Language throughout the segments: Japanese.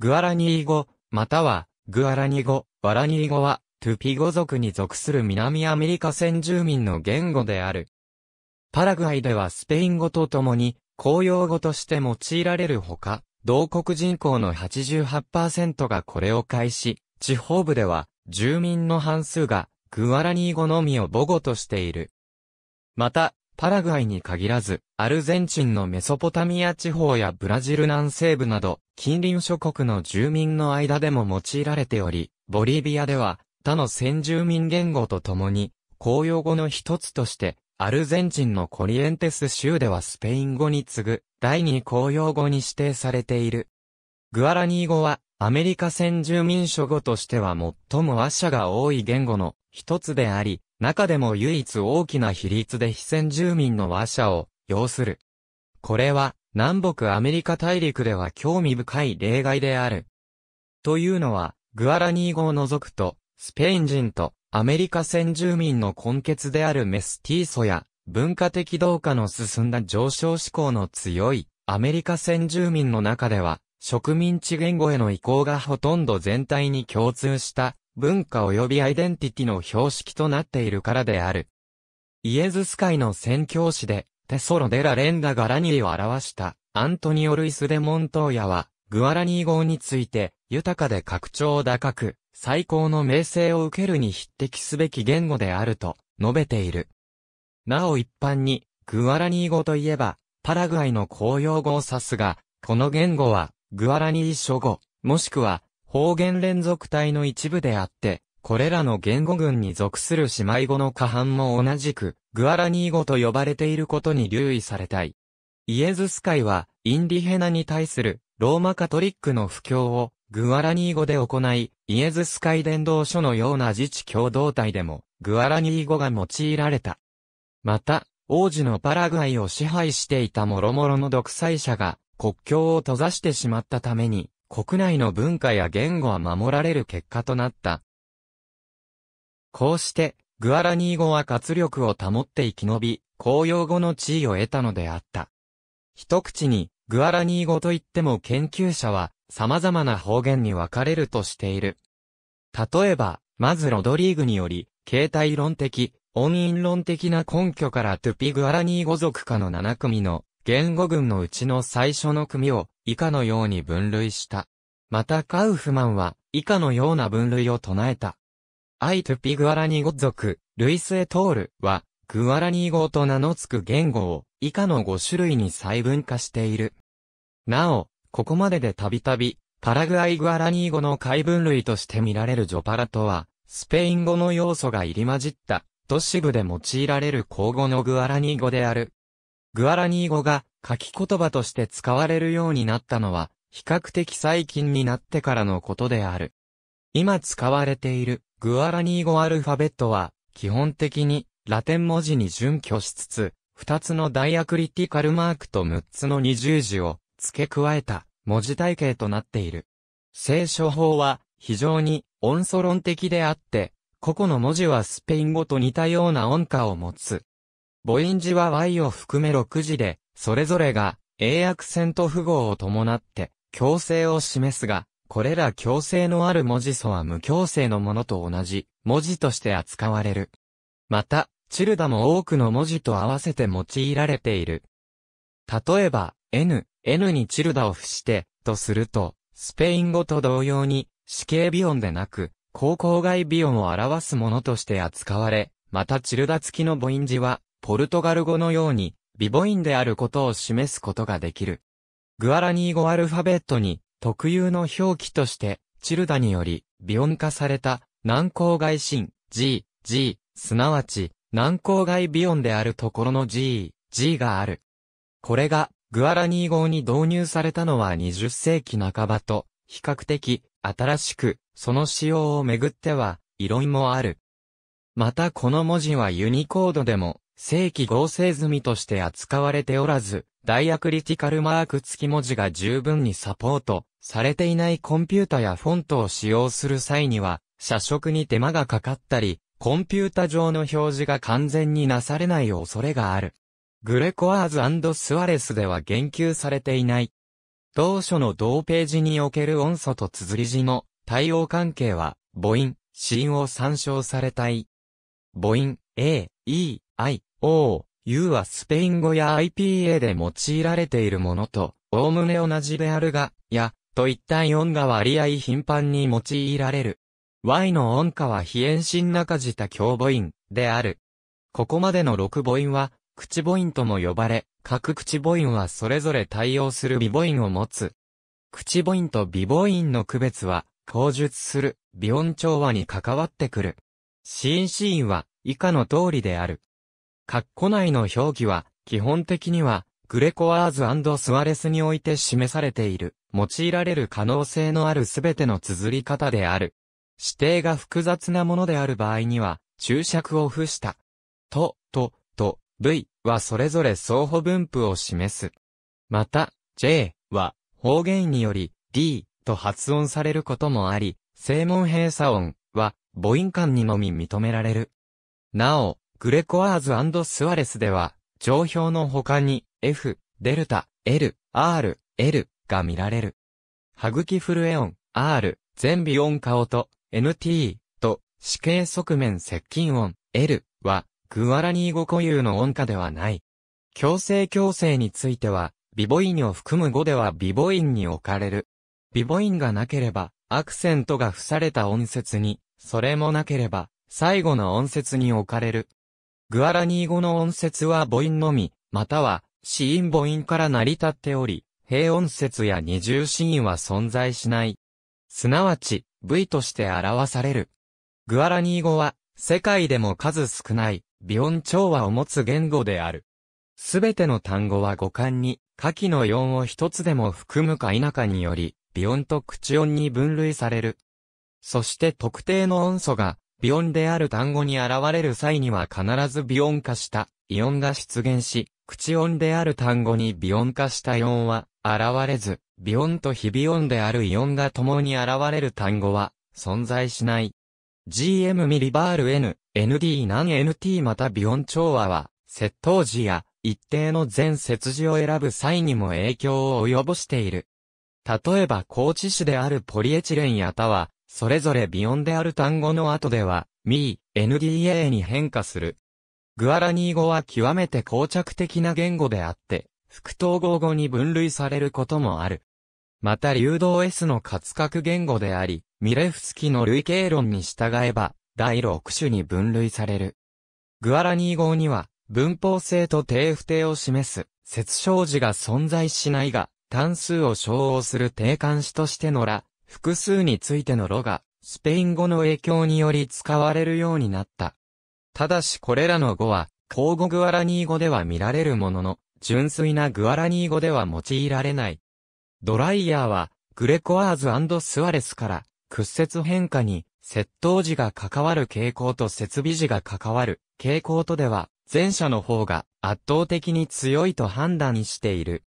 グアラニー語、または、グアラニ語、ワラニー語は、トゥピ語族に属する南アメリカ先住民の言語である。パラグアイではスペイン語とともに、公用語として用いられるほか、同国人口の88%がこれを介し、地方部では、住民の半数が、グアラニー語のみを母語としている。また、パラグアイに限らず、アルゼンチンのメソポタミア地方やブラジル南西部など、近隣諸国の住民の間でも用いられており、ボリビアでは、他の先住民言語とともに、公用語の一つとして、アルゼンチンのコリエンテス州ではスペイン語に次ぐ、第二公用語に指定されている。グアラニー語は、アメリカ先住民諸語としては最も話者が多い言語の一つであり、中でも唯一大きな比率で非戦住民の和者を要する。これは南北アメリカ大陸では興味深い例外である。というのは、グアラニー語を除くと、スペイン人とアメリカ先住民の根血であるメスティーソや、文化的同化の進んだ上昇志向の強いアメリカ先住民の中では、植民地言語への移行がほとんど全体に共通した文化及びアイデンティティの標識となっているからである。イエズス会の宣教師で、テソロデラ・レンダ・ガラニーを表したアントニオ・ルイス・デ・モントーヤは、グアラニー語について、豊かで拡張高く、最高の名声を受けるに匹敵すべき言語であると述べている。なお一般に、グアラニー語といえば、パラグアイの公用語を指すが、この言語は、グアラニー諸語、もしくは、方言連続体の一部であって、これらの言語群に属する姉妹語の過半も同じく、グアラニー語と呼ばれていることに留意されたい。イエズス会は、インディヘナに対する、ローマカトリックの布教を、グアラニー語で行い、イエズス会伝道書のような自治共同体でも、グアラニー語が用いられた。また、王子のパラグアイを支配していた諸々の独裁者が、国境を閉ざしてしまったために、国内の文化や言語は守られる結果となった。こうして、グアラニー語は活力を保って生き延び、公用語の地位を得たのであった。一口に、グアラニー語といっても研究者は、様々な方言に分かれるとしている。例えば、まずロドリーグにより、形態論的、音韻論的な根拠からトゥピグアラニー語族化の7組の言語群のうちの最初の組を以下のように分類した。またカウフマンは、以下のような分類を唱えた。アイトゥピグアラニ語族、ルイス・エトールは、グアラニー語と名の付く言語を、以下の5種類に細分化している。なお、ここまででたびたび、パラグアイグアラニー語の解分類として見られるジョパラとは、スペイン語の要素が入り混じった、都市部で用いられる口語のグアラニー語である。グアラニー語が書き言葉として使われるようになったのは、比較的最近になってからのことである。今使われているグアラニー語アルファベットは、基本的にラテン文字に準拠しつつ、2つのダイアクリティカルマークと6つの二重字を付け加えた文字体系となっている。聖書法は非常に音素論的であって、個々の文字はスペイン語と似たような音歌を持つ。母音字は y を含め6字で、それぞれが、英アクセント符号を伴って、強制を示すが、これら強制のある文字素は無強制のものと同じ、文字として扱われる。また、チルダも多くの文字と合わせて用いられている。例えば、n、n にチルダを付して、とすると、スペイン語と同様に、死刑オ音でなく、高校外オ音を表すものとして扱われ、またチルダ付きの母音字は、ポルトガル語のように、ビボインであることを示すことができる。グアラニー語アルファベットに、特有の表記として、チルダにより、ビオン化された、南郊外心、G、G、すなわち、南郊外ビオンであるところの G、G がある。これが、グアラニー語に導入されたのは20世紀半ばと、比較的、新しく、その使用をめぐっては、異論もある。またこの文字はユニコードでも、正規合成済みとして扱われておらず、ダイアクリティカルマーク付き文字が十分にサポートされていないコンピュータやフォントを使用する際には、社色に手間がかかったり、コンピュータ上の表示が完全になされない恐れがある。グレコアーズスアレスでは言及されていない。同書の同ページにおける音素と綴り字の対応関係は、母音、子音を参照されたい。母音、A、E、I、O、U はスペイン語や IPA で用いられているものと、おおむね同じであるが、や、といった音が割合頻繁に用いられる。Y の音化は非遠心中た強母音である。ここまでの6母音は、口母音とも呼ばれ、各口母音はそれぞれ対応する微母音を持つ。口母音と微母音の区別は、口述する、微音調和に関わってくる。シーンシーンは、以下の通りである。括弧内の表記は、基本的には、グレコアーズスワレスにおいて示されている、用いられる可能性のあるすべての綴り方である。指定が複雑なものである場合には、注釈を付した。と、と、と、v はそれぞれ相互分布を示す。また、j は方言により d と発音されることもあり、正門閉鎖音は母音間にのみ認められる。なお、グレコアーズスワレスでは、上表の他に F、デルタ、L、R、L が見られる。歯茎フルエオン、R、全微音化音、NT と死刑側面接近音、L は、グアラニー語固有の音化ではない。強制強制については、ビボインを含む語ではビボインに置かれる。ビボインがなければ、アクセントが付された音節に、それもなければ、最後の音節に置かれる。グアラニー語の音節は母音のみ、または、子音母音から成り立っており、平音節や二重子音は存在しない。すなわち、部位として表される。グアラニー語は、世界でも数少ない、微音調和を持つ言語である。すべての単語は語感に、下記の四を一つでも含むか否かにより、微音と口音に分類される。そして特定の音素が、微音である単語に現れる際には必ず微音化した、イオンが出現し、口音である単語に微音化したイオンは現れず、微音と非微音であるイオンが共に現れる単語は存在しない。GM ミリバール N、ND 何 NT また微音調和は、窃盗時や一定の全節字を選ぶ際にも影響を及ぼしている。例えば高知市であるポリエチレンや他は、それぞれビヨンである単語の後では、ミー、NDA に変化する。グアラニー語は極めて膠着的な言語であって、副統合語に分類されることもある。また流動 S の活格言語であり、ミレフスキの類型論に従えば、第6種に分類される。グアラニー語には、文法性と定不定を示す、節小字が存在しないが、単数を称応する定冠詞としてのら、複数についてのロが、スペイン語の影響により使われるようになった。ただしこれらの語は、口語グアラニー語では見られるものの、純粋なグアラニー語では用いられない。ドライヤーは、グレコアーズスワレスから、屈折変化に、窃盗時が関わる傾向と設備時が関わる傾向とでは、前者の方が圧倒的に強いと判断している。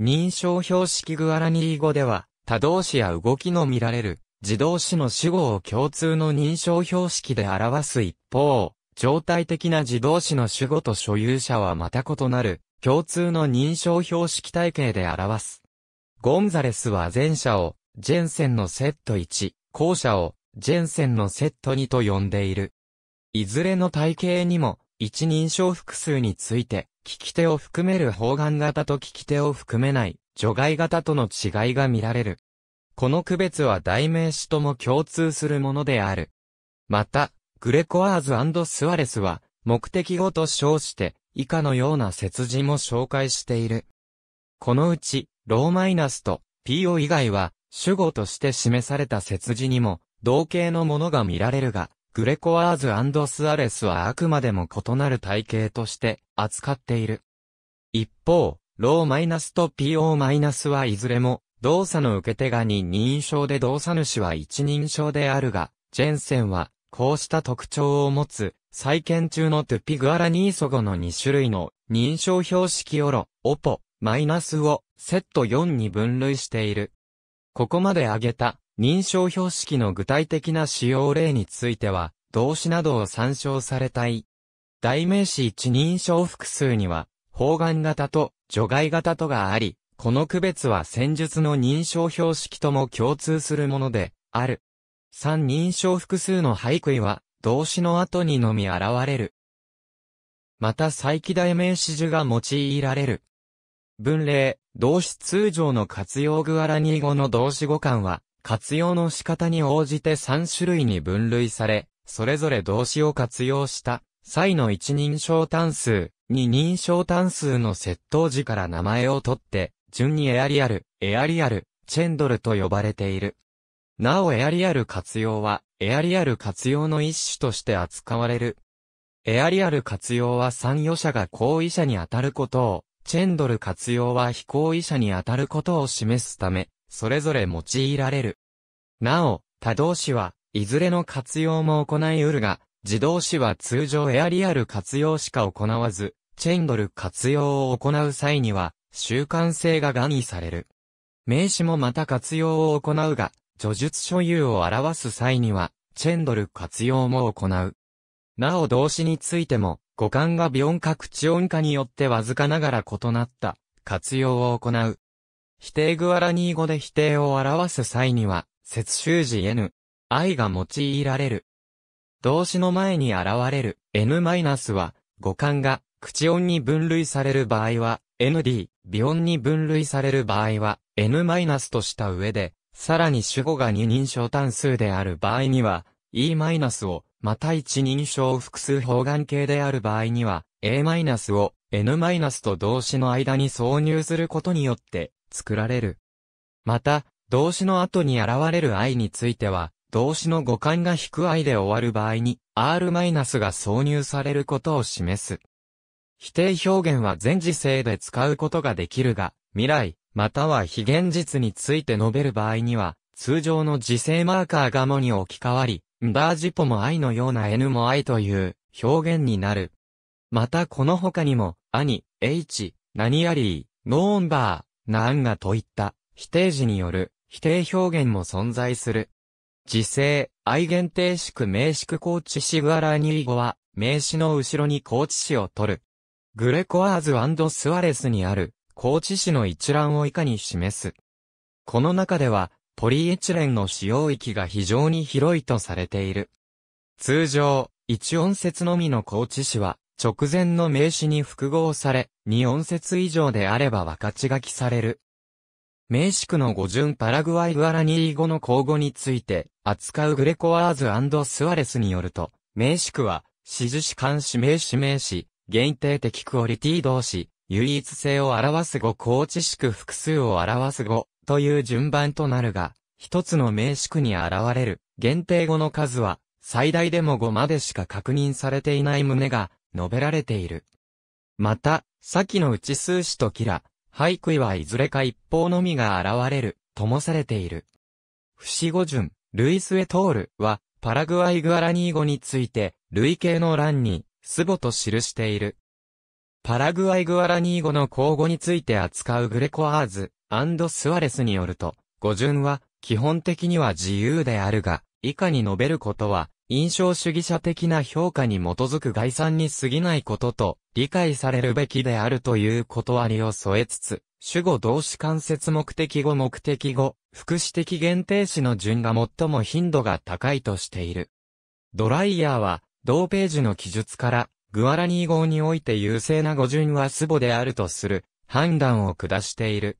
認証標識グアラニー語では、他動詞や動きの見られる、自動詞の主語を共通の認証標識で表す一方、状態的な自動詞の主語と所有者はまた異なる、共通の認証標識体系で表す。ゴンザレスは前者を、ジェンセンのセット1、後者を、ジェンセンのセット2と呼んでいる。いずれの体系にも、一人称複数について、聞き手を含める方眼型と聞き手を含めない除外型との違いが見られる。この区別は代名詞とも共通するものである。また、グレコアーズスアレスは、目的語と称して、以下のような節字も紹介している。このうち、ローマイナスと PO 以外は、主語として示された節字にも、同型のものが見られるが、グレコアーズスアレスはあくまでも異なる体系として扱っている。一方、ローマイナスと PO マイナスはいずれも、動作の受け手が二人称で動作主は一人称であるが、ジェンセンは、こうした特徴を持つ、再建中のトゥピグアラニーソ語の2種類の認証標識オロ、オポ、マイナスをセット4に分類している。ここまで挙げた認証標識の具体的な使用例については、動詞などを参照されたい。代名詞一人称複数には、方眼型と除外型とがあり、この区別は戦術の認証標識とも共通するもので、ある。三認証複数の俳句は、動詞の後にのみ現れる。また再起代名詞樹が用いられる。文例、動詞通常の活用具あらに語の動詞語換は、活用の仕方に応じて3種類に分類され、それぞれ動詞を活用した、際の一人称単数、に認証単数の窃盗時から名前を取って、順にエアリアル、エアリアル、チェンドルと呼ばれている。なおエアリアル活用は、エアリアル活用の一種として扱われる。エアリアル活用は参与者が行為者に当たることを、チェンドル活用は非行為者に当たることを示すため、それぞれ用いられる。なお、他動詞は、いずれの活用も行い得るが、自動詞は通常エアリアル活用しか行わず、チェンドル活用を行う際には、習慣性がガニされる。名詞もまた活用を行うが、叙述所有を表す際には、チェンドル活用も行う。なお動詞についても、語感が微音か口音かによってわずかながら異なった、活用を行う。否定グアラニー語で否定を表す際には、接収時 N、I が用いられる。動詞の前に現れる n- は、語感が口音に分類される場合は nd、微音に分類される場合は n- とした上で、さらに主語が二人称単数である場合には e- を、また一人称複数方眼形である場合には a- を n- と動詞の間に挿入することによって作られる。また、動詞の後に現れる i については、動詞の語感が引く i で終わる場合に、r- が挿入されることを示す。否定表現は前時制で使うことができるが、未来、または非現実について述べる場合には、通常の時制マーカーがもに置き換わり、んだーじぽも愛のような n も愛という表現になる。またこの他にも、兄、h、何やり、ノーンバー、なんがといった、否定時による、否定表現も存在する。時制、愛限定宿名宿高知シグアラーニー語は、名詞の後ろに高知市を取る。グレコアーズスアレスにある、高知市の一覧を以下に示す。この中では、ポリエチレンの使用域が非常に広いとされている。通常、1音節のみの高知市は、直前の名詞に複合され、2音節以上であれば分かち書きされる。名詞の語順パラグアイグアラニー語の口語について扱うグレコワーズスアレスによると、名詞は、指示詞官指名詞名詞、限定的クオリティ同士、唯一性を表す語高知詞複数を表す語という順番となるが、一つの名詞に現れる限定語の数は、最大でも5までしか確認されていない旨が述べられている。また、先のうち数詞とキラ、俳句はいずれか一方のみが現れる、ともされている。不死語順、ルイスエトールは、パラグアイグアラニー語について、類型の欄に、スボと記している。パラグアイグアラニー語の口語について扱うグレコアーズ、スワレスによると、語順は、基本的には自由であるが、以下に述べることは、印象主義者的な評価に基づく概算に過ぎないことと、理解されるべきであるという断りを添えつつ、主語動詞間接目的語目的語、副詞的限定詞の順が最も頻度が高いとしている。ドライヤーは、同ページの記述から、グアラニー語において優勢な語順はスボであるとする、判断を下している。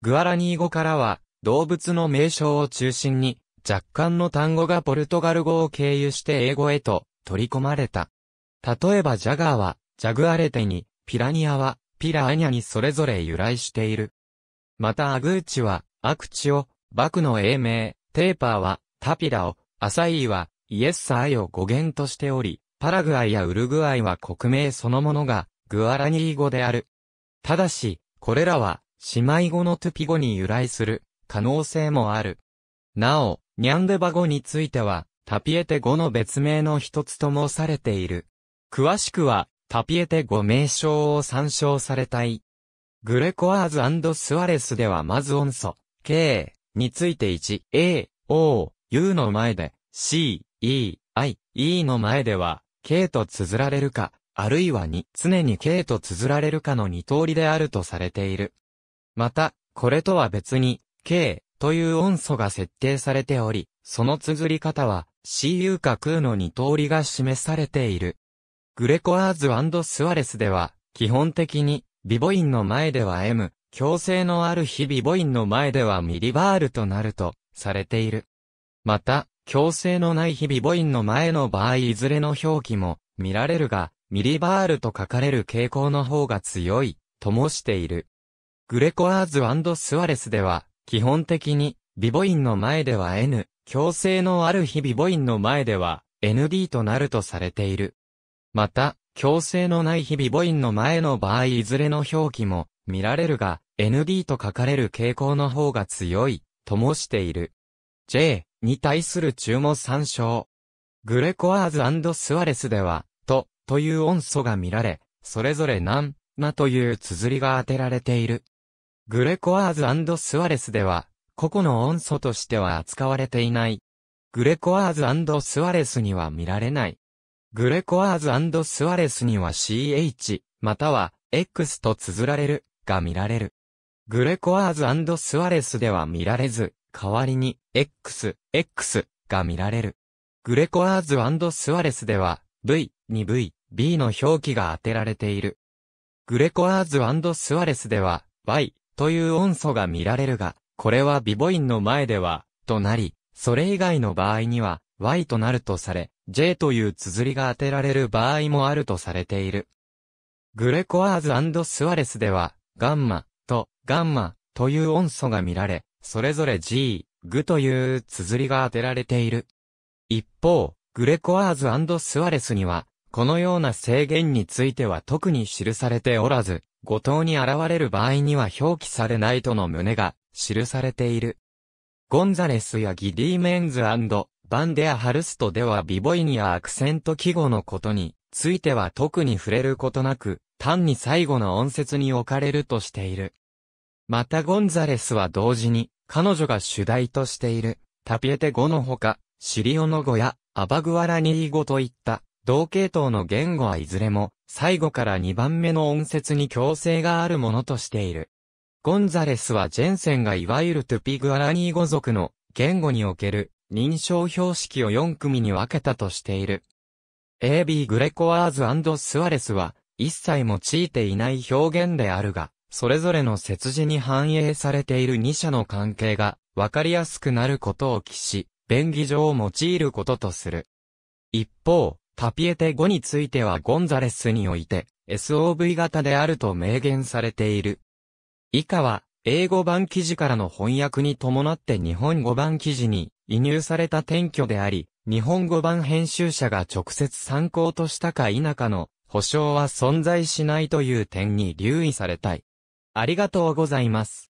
グアラニー語からは、動物の名称を中心に、若干の単語がポルトガル語を経由して英語へと取り込まれた。例えばジャガーは、ジャグアレテに、ピラニアは、ピラアニャにそれぞれ由来している。またアグーチは、アクチを、バクの英名、テーパーは、タピラを、アサイーは、イエッサイを語源としており、パラグアイやウルグアイは国名そのものが、グアラニー語である。ただし、これらは、姉妹語のトゥピ語に由来する、可能性もある。なお、ニャンデバ語については、タピエテ語の別名の一つと申されている。詳しくは、タピエテ語名称を参照されたい。グレコアーズスアレスではまず音素、K について 1A、O、U の前で、C、E、I、E の前では、K と綴られるか、あるいは2、常に K と綴られるかの二通りであるとされている。また、これとは別に、K、という音素が設定されており、その綴り方は CU か空の二通りが示されている。グレコアーズスワレスでは、基本的に、ビボインの前では M、強制のある日ビボインの前ではミリバールとなると、されている。また、強制のない日ビボインの前の場合いずれの表記も、見られるが、ミリバールと書かれる傾向の方が強い、ともしている。グレコアーズスワレスでは、基本的に、ビボインの前では N、強制のある日ビボインの前では ND となるとされている。また、強制のない日ビボインの前の場合いずれの表記も見られるが、ND と書かれる傾向の方が強い、ともしている。J に対する注も参照。グレコアーズスワレスでは、と、という音素が見られ、それぞれ何、なという綴りが当てられている。グレコアーズスアレスでは、個々の音素としては扱われていない。グレコアーズスアレスには見られない。グレコアーズスアレスには CH、または X と綴られる、が見られる。グレコアーズスアレスでは見られず、代わりに X、X が見られる。グレコアーズスアレスでは V、2V、B の表記が当てられている。グレコアーズスアレスでは Y、という音素が見られるが、これはビボインの前では、となり、それ以外の場合には、y となるとされ、j という綴りが当てられる場合もあるとされている。グレコアーズスワレスでは、ガンマとガンマという音素が見られ、それぞれ g、グという綴りが当てられている。一方、グレコアーズスワレスには、このような制限については特に記されておらず、後藤に現れる場合には表記されないとの旨が記されている。ゴンザレスやギディメンズバンデア・ハルストではビボイニアアクセント記号のことについては特に触れることなく、単に最後の音節に置かれるとしている。またゴンザレスは同時に、彼女が主題としている、タピエテ語のほか、シリオノ語やアバグアラニー語といった同系統の言語はいずれも、最後から2番目の音節に強制があるものとしている。ゴンザレスはジェンセンがいわゆるトゥピグアラニー語族の言語における認証標識を4組に分けたとしている。AB グレコアーズスアレスは一切用いていない表現であるが、それぞれの節字に反映されている2者の関係が分かりやすくなることを期し、便宜上を用いることとする。一方、タピエテ語についてはゴンザレスにおいて SOV 型であると明言されている。以下は英語版記事からの翻訳に伴って日本語版記事に移入された転居であり、日本語版編集者が直接参考としたか否かの保証は存在しないという点に留意されたい。ありがとうございます。